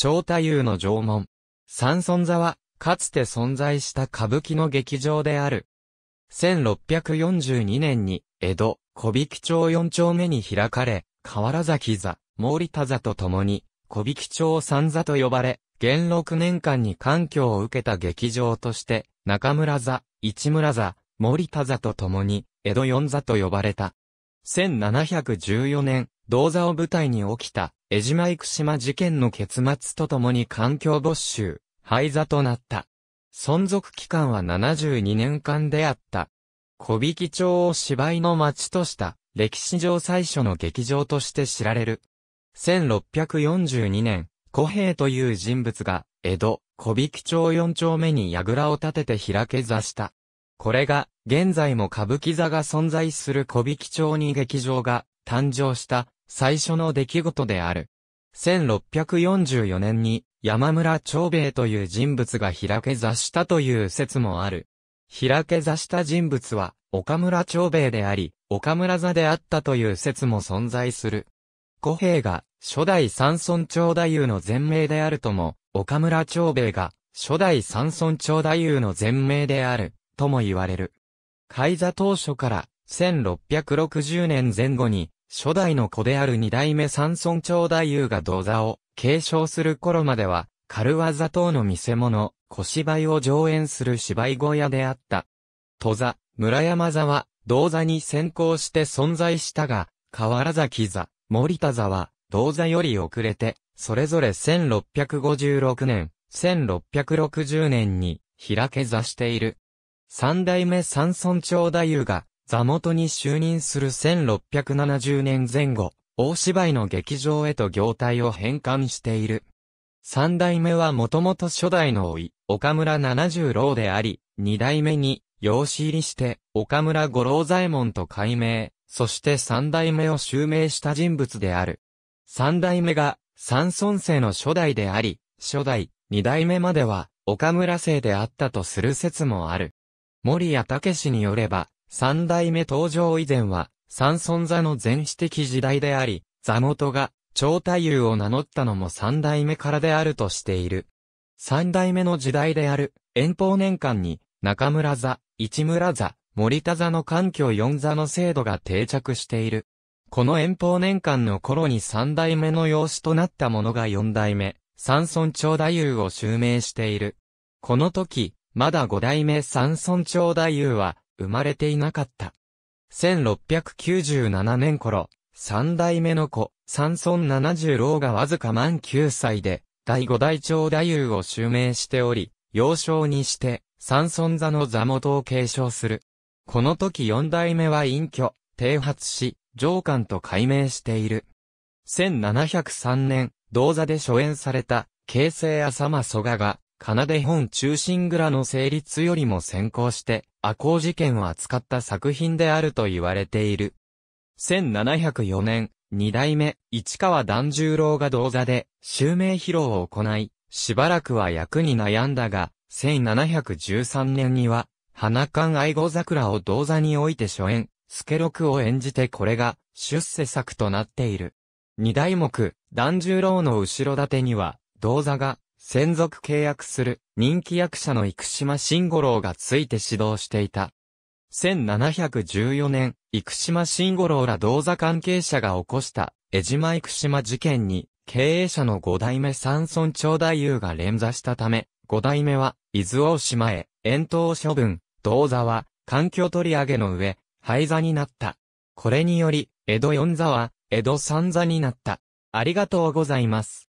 超太夫の縄文。三尊座は、かつて存在した歌舞伎の劇場である。1642年に、江戸、小引町四丁目に開かれ、河原崎座、毛利田座と共に、小引町三座と呼ばれ、元六年間に環境を受けた劇場として、中村座、市村座、森田座と共に、江戸四座と呼ばれた。1714年、銅座を舞台に起きた、江島生島事件の結末とともに環境没収、廃座となった。存続期間は72年間であった。小引町を芝居の町とした、歴史上最初の劇場として知られる。1642年、小平という人物が、江戸、小引町4丁目に櫓を建てて開け座した。これが、現在も歌舞伎座が存在する小引町に劇場が、誕生した、最初の出来事である。1644年に山村長兵衛という人物が開け座したという説もある。開け座した人物は岡村長兵衛であり、岡村座であったという説も存在する。古兵が初代三村長太夫の前名であるとも、岡村長兵衛が初代三村長太夫の前名であるとも言われる。開座当初から1660年前後に初代の子である二代目三村長大夫が銅座を継承する頃までは、軽技等の見せ物、小芝居を上演する芝居小屋であった。戸座、村山座は、銅座に先行して存在したが、河原崎座、森田座は、銅座より遅れて、それぞれ1656年、1660年に、開け座している。三代目三村長大夫が、座元に就任する1670年前後、大芝居の劇場へと業態を変換している。三代目はもともと初代の老い、岡村七十郎であり、二代目に、養子入りして、岡村五郎左衛門と改名、そして三代目を襲名した人物である。三代目が、三尊生の初代であり、初代、二代目までは、岡村生であったとする説もある。森谷武氏によれば、三代目登場以前は、三尊座の前史的時代であり、座元が、超太夫を名乗ったのも三代目からであるとしている。三代目の時代である、遠方年間に、中村座、市村座、森田座の環境四座の制度が定着している。この遠方年間の頃に三代目の養子となった者が四代目、三尊長太夫を襲名している。この時、まだ五代目三尊長太夫は、生まれていなかった。1697年頃、三代目の子、三孫七十郎がわずか満九歳で、第五代長太夫を襲名しており、幼少にして、三孫座の座元を継承する。この時四代目は隠居、停発し、上官と改名している。1703年、銅座で初演された、京成浅間蘇我が、奏で本中心蔵の成立よりも先行して、赤光事件を扱った作品であると言われている。1704年、二代目、市川團十郎が銅座で、襲名披露を行い、しばらくは役に悩んだが、1713年には、花冠愛護桜を銅座において初演、助六を演じてこれが、出世作となっている。二代目、團十郎の後ろ盾には、銅座が、専属契約する人気役者の生島慎五郎がついて指導していた。1714年、生島慎五郎ら同座関係者が起こした江島生島事件に、経営者の五代目三村長大夫が連座したため、五代目は伊豆大島へ遠投処分、同座は環境取り上げの上、廃座になった。これにより、江戸四座は江戸三座になった。ありがとうございます。